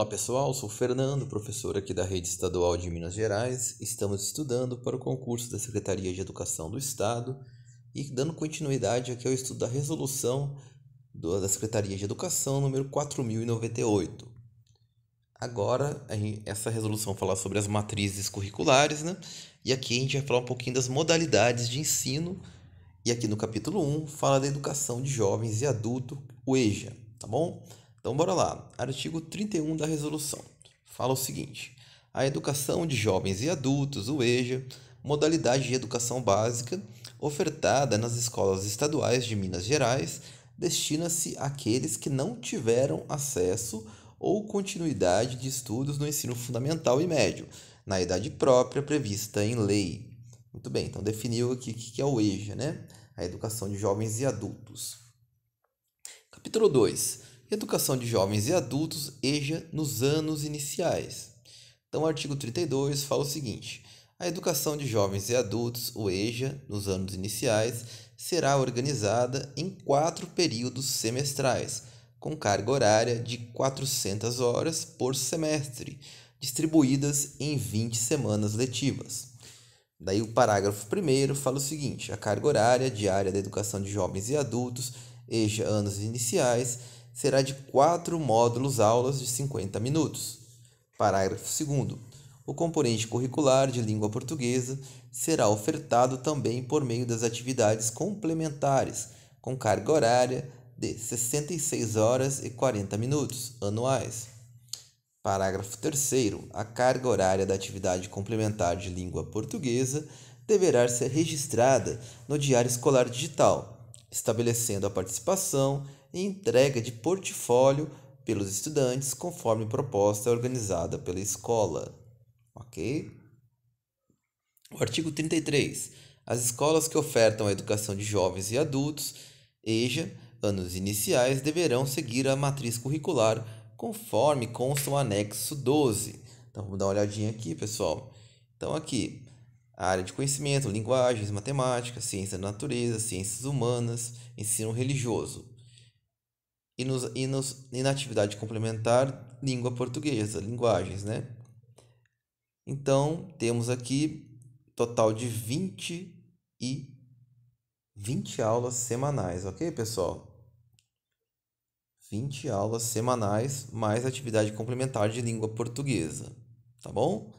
Olá pessoal, sou o Fernando, professor aqui da Rede Estadual de Minas Gerais. Estamos estudando para o concurso da Secretaria de Educação do Estado e dando continuidade aqui ao estudo da resolução da Secretaria de Educação número 4098. Agora, essa resolução fala sobre as matrizes curriculares, né? E aqui a gente vai falar um pouquinho das modalidades de ensino. E aqui no capítulo 1 fala da educação de jovens e adulto, o EJA, tá bom? Então bora lá. Artigo 31 da resolução. Fala o seguinte: a educação de jovens e adultos, o EJA, modalidade de educação básica ofertada nas escolas estaduais de Minas Gerais, destina-se àqueles que não tiveram acesso ou continuidade de estudos no ensino fundamental e médio, na idade própria prevista em lei. Muito bem, então definiu aqui o que é o EJA, né? A educação de jovens e adultos. Capítulo 2. Educação de jovens e adultos, EJA, nos anos iniciais. Então, o artigo 32 fala o seguinte: a educação de jovens e adultos, o EJA, nos anos iniciais, será organizada em quatro períodos semestrais, com carga horária de 400 horas por semestre, distribuídas em 20 semanas letivas. Daí o parágrafo 1 fala o seguinte: a carga horária diária da educação de jovens e adultos, EJA anos iniciais, será de quatro módulos aulas de 50 minutos. Parágrafo 2. O componente curricular de língua portuguesa será ofertado também por meio das atividades complementares, com carga horária de 66 horas e 40 minutos anuais. Parágrafo 3. A carga horária da atividade complementar de língua portuguesa deverá ser registrada no Diário Escolar Digital estabelecendo a participação e entrega de portfólio pelos estudantes conforme proposta organizada pela escola. Ok? O artigo 33. As escolas que ofertam a educação de jovens e adultos, EJA, anos iniciais, deverão seguir a matriz curricular conforme consta o anexo 12. Então vamos dar uma olhadinha aqui, pessoal. Então aqui, a área de conhecimento, linguagens, matemática, ciência da natureza, ciências humanas, ensino religioso. E, nos, e, nos, e na atividade complementar, língua portuguesa, linguagens, né? Então, temos aqui total de 20 e 20 aulas semanais, ok, pessoal? 20 aulas semanais mais atividade complementar de língua portuguesa, tá bom?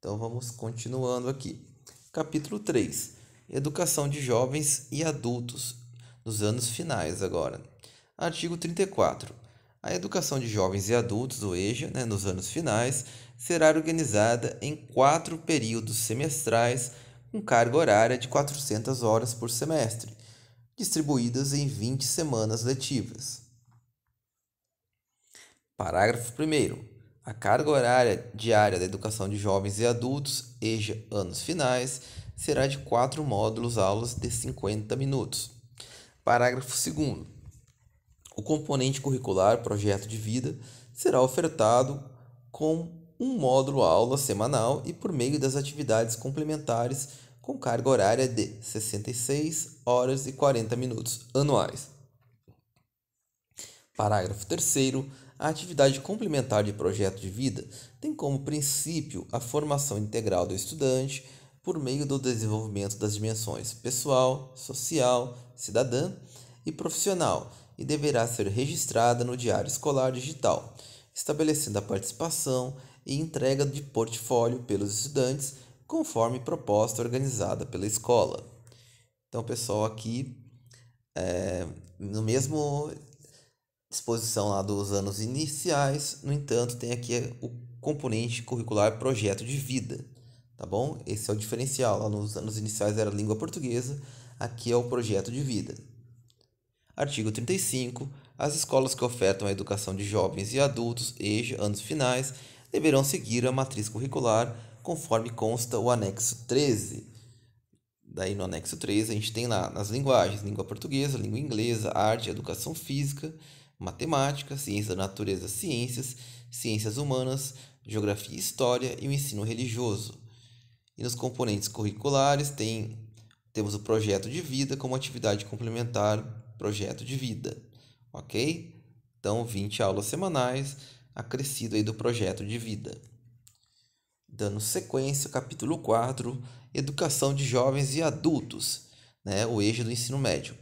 Então vamos continuando aqui. Capítulo 3: Educação de jovens e adultos nos anos finais agora. Artigo 34. A educação de jovens e adultos, o EJA, né, nos anos finais, será organizada em quatro períodos semestrais com carga horária de 400 horas por semestre, distribuídas em 20 semanas letivas. Parágrafo 1. A carga horária diária da educação de jovens e adultos, EJA anos finais, será de quatro módulos aulas de 50 minutos. Parágrafo 2. O componente curricular Projeto de Vida será ofertado com um módulo aula semanal e por meio das atividades complementares com carga horária de 66 horas e 40 minutos anuais. Parágrafo 3 a atividade complementar de projeto de vida tem como princípio a formação integral do estudante por meio do desenvolvimento das dimensões pessoal, social, cidadã e profissional e deverá ser registrada no Diário Escolar Digital, estabelecendo a participação e entrega de portfólio pelos estudantes conforme proposta organizada pela escola. Então, pessoal, aqui é, no mesmo exposição lá dos anos iniciais, no entanto, tem aqui o componente curricular projeto de vida, tá bom? Esse é o diferencial, lá nos anos iniciais era língua portuguesa, aqui é o projeto de vida. Artigo 35. As escolas que ofertam a educação de jovens e adultos, EJA, anos finais, deverão seguir a matriz curricular conforme consta o anexo 13. Daí no anexo 13 a gente tem lá nas linguagens, língua portuguesa, língua inglesa, arte, educação física, matemática, ciência da natureza, ciências, ciências humanas, geografia e história e o ensino religioso. E nos componentes curriculares tem, temos o projeto de vida como atividade complementar, projeto de vida, ok? Então, 20 aulas semanais, acrescido aí do projeto de vida. Dando sequência, capítulo 4, Educação de Jovens e Adultos, né, o eixo do ensino médio.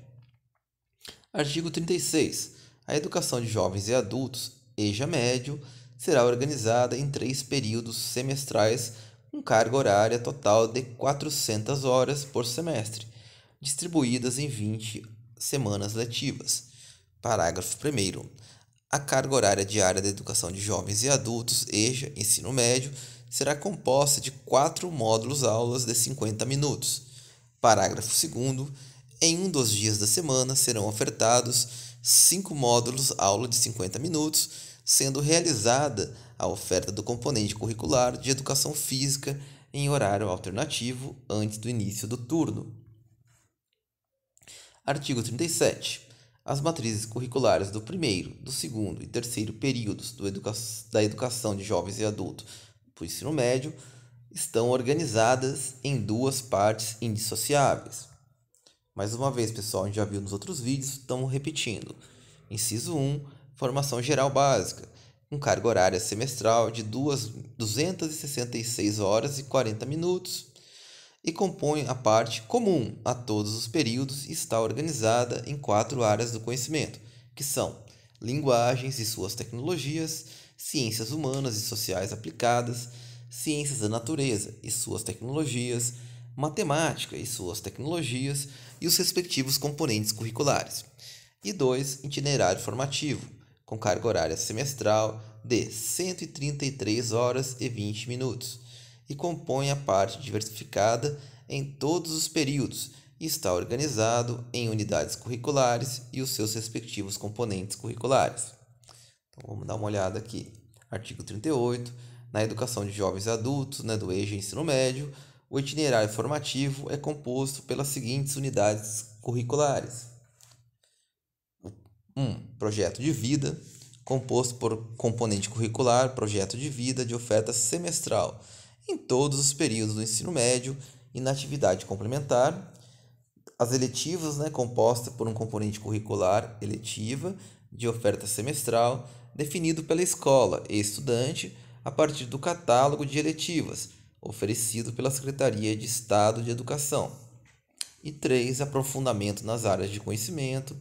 Artigo 36. A educação de jovens e adultos, EJA médio, será organizada em três períodos semestrais com carga horária total de 400 horas por semestre, distribuídas em 20 semanas letivas. Parágrafo 1 A carga horária diária da educação de jovens e adultos, EJA, ensino médio, será composta de quatro módulos aulas de 50 minutos. Parágrafo 2 Em um dos dias da semana serão ofertados cinco módulos, aula de 50 minutos, sendo realizada a oferta do componente curricular de educação física em horário alternativo antes do início do turno. Artigo 37. As matrizes curriculares do primeiro, do segundo e terceiro períodos do educa da educação de jovens e adultos do ensino médio estão organizadas em duas partes indissociáveis. Mais uma vez, pessoal, a gente já viu nos outros vídeos, estamos repetindo. Inciso 1, formação geral básica, com carga horária semestral de 2, 266 horas e 40 minutos e compõe a parte comum a todos os períodos e está organizada em quatro áreas do conhecimento, que são linguagens e suas tecnologias, ciências humanas e sociais aplicadas, ciências da natureza e suas tecnologias, matemática e suas tecnologias e os respectivos componentes curriculares. E 2. Itinerário formativo, com carga horária semestral de 133 horas e 20 minutos, e compõe a parte diversificada em todos os períodos e está organizado em unidades curriculares e os seus respectivos componentes curriculares. Então vamos dar uma olhada aqui. Artigo 38. Na educação de jovens e adultos, né, do EJA Ensino Médio, o itinerário formativo é composto pelas seguintes unidades curriculares: 1. Um, projeto de vida, composto por componente curricular, projeto de vida de oferta semestral em todos os períodos do ensino médio e na atividade complementar. As eletivas, né, composta por um componente curricular eletiva de oferta semestral, definido pela escola e estudante a partir do catálogo de eletivas oferecido pela Secretaria de Estado de Educação. E 3. Aprofundamento nas áreas de conhecimento,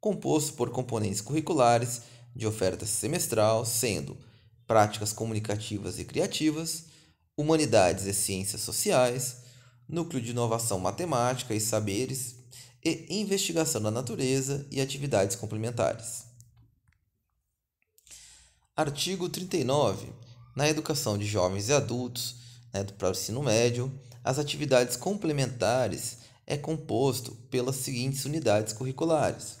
composto por componentes curriculares de oferta semestral, sendo práticas comunicativas e criativas, humanidades e ciências sociais, núcleo de inovação matemática e saberes, e investigação da natureza e atividades complementares. Artigo 39. Na educação de jovens e adultos, né, do próprio ensino médio, as atividades complementares é composto pelas seguintes unidades curriculares.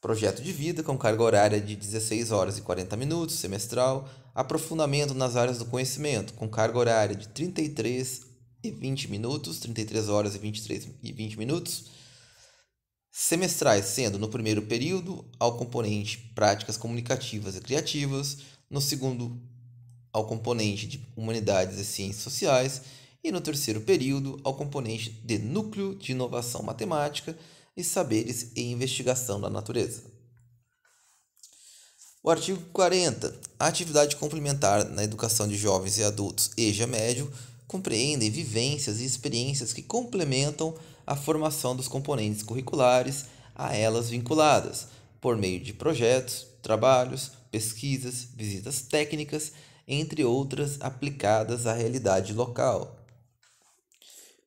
Projeto de vida com carga horária de 16 horas e 40 minutos semestral, aprofundamento nas áreas do conhecimento com carga horária de 33 e 20 minutos, 33 horas e 23 e 20 minutos semestrais, sendo no primeiro período ao componente práticas comunicativas e criativas, no segundo ao componente de Humanidades e Ciências Sociais, e no terceiro período, ao componente de Núcleo de Inovação Matemática e Saberes e Investigação da Natureza. O artigo 40. A atividade complementar na educação de jovens e adultos EJA médio compreende vivências e experiências que complementam a formação dos componentes curriculares a elas vinculadas, por meio de projetos, trabalhos, pesquisas, visitas técnicas entre outras aplicadas à realidade local.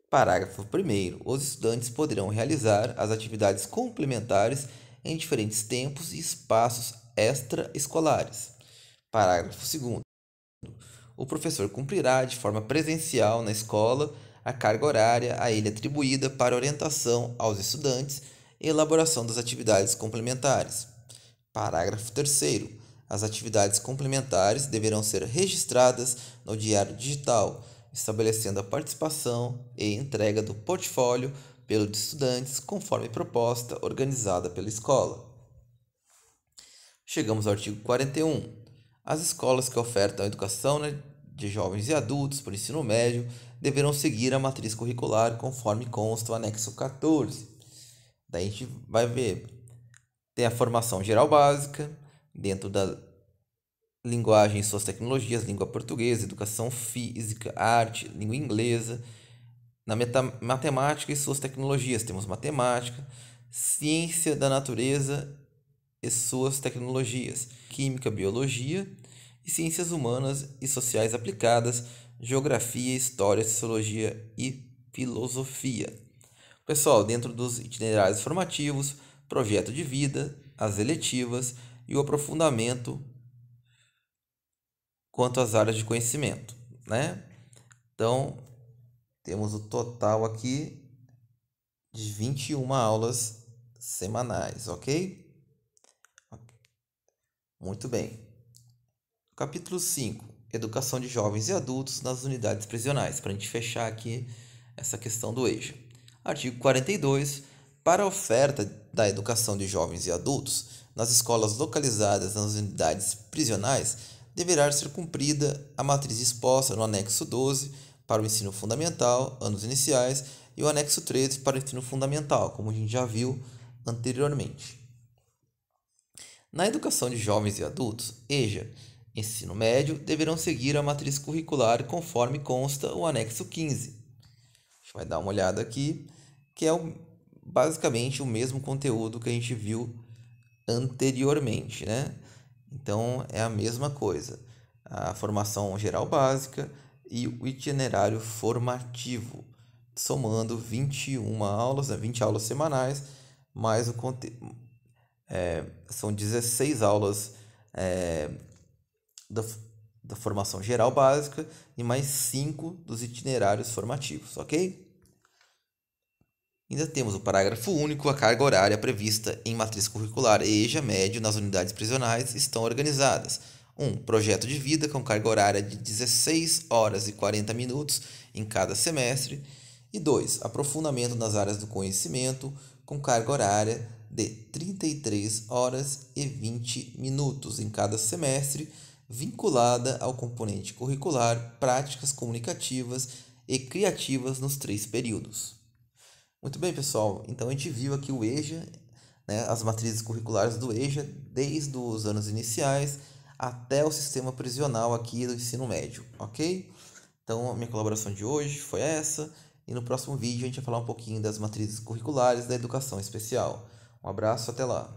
Parágrafo 1. Os estudantes poderão realizar as atividades complementares em diferentes tempos e espaços extraescolares. Parágrafo 2. O professor cumprirá de forma presencial na escola a carga horária a ele atribuída para orientação aos estudantes e elaboração das atividades complementares. Parágrafo 3. As atividades complementares deverão ser registradas no Diário Digital, estabelecendo a participação e entrega do portfólio pelo de estudantes conforme proposta organizada pela escola. Chegamos ao artigo 41. As escolas que ofertam educação né, de jovens e adultos por ensino médio deverão seguir a matriz curricular conforme consta o anexo 14. Daí a gente vai ver. Tem a formação geral básica, dentro da linguagem e suas tecnologias, língua portuguesa, educação física, arte, língua inglesa, na matemática e suas tecnologias, temos matemática, ciência da natureza e suas tecnologias, química, biologia e ciências humanas e sociais aplicadas, geografia, história, sociologia e filosofia. Pessoal, dentro dos itinerários formativos, projeto de vida, as eletivas, e o aprofundamento quanto às áreas de conhecimento, né? Então, temos o total aqui de 21 aulas semanais, ok? Muito bem. Capítulo 5: Educação de jovens e adultos nas unidades prisionais, para a gente fechar aqui essa questão do EJA. Artigo 42. Para a oferta da Educação de Jovens e Adultos nas escolas localizadas nas unidades prisionais deverá ser cumprida a matriz exposta no anexo 12 para o ensino fundamental, anos iniciais, e o anexo 13 para o ensino fundamental, como a gente já viu anteriormente. Na educação de jovens e adultos, EJA, ensino médio, deverão seguir a matriz curricular conforme consta o anexo 15. A gente vai dar uma olhada aqui, que é o basicamente o mesmo conteúdo que a gente viu anteriormente, né? Então é a mesma coisa. A formação geral básica e o itinerário formativo, somando 21 aulas, né? 20 aulas semanais, mais o conteúdo. É, são 16 aulas é, da, da formação geral básica e mais 5 dos itinerários formativos, ok? Ainda temos o parágrafo único, a carga horária prevista em matriz curricular EJA médio nas unidades prisionais estão organizadas. 1. Um, projeto de vida com carga horária de 16 horas e 40 minutos em cada semestre. E 2. Aprofundamento nas áreas do conhecimento com carga horária de 33 horas e 20 minutos em cada semestre, vinculada ao componente curricular, práticas comunicativas e criativas nos três períodos. Muito bem, pessoal. Então a gente viu aqui o EJA, né, as matrizes curriculares do EJA, desde os anos iniciais até o sistema prisional aqui do ensino médio, ok? Então a minha colaboração de hoje foi essa. E no próximo vídeo a gente vai falar um pouquinho das matrizes curriculares da educação especial. Um abraço, até lá!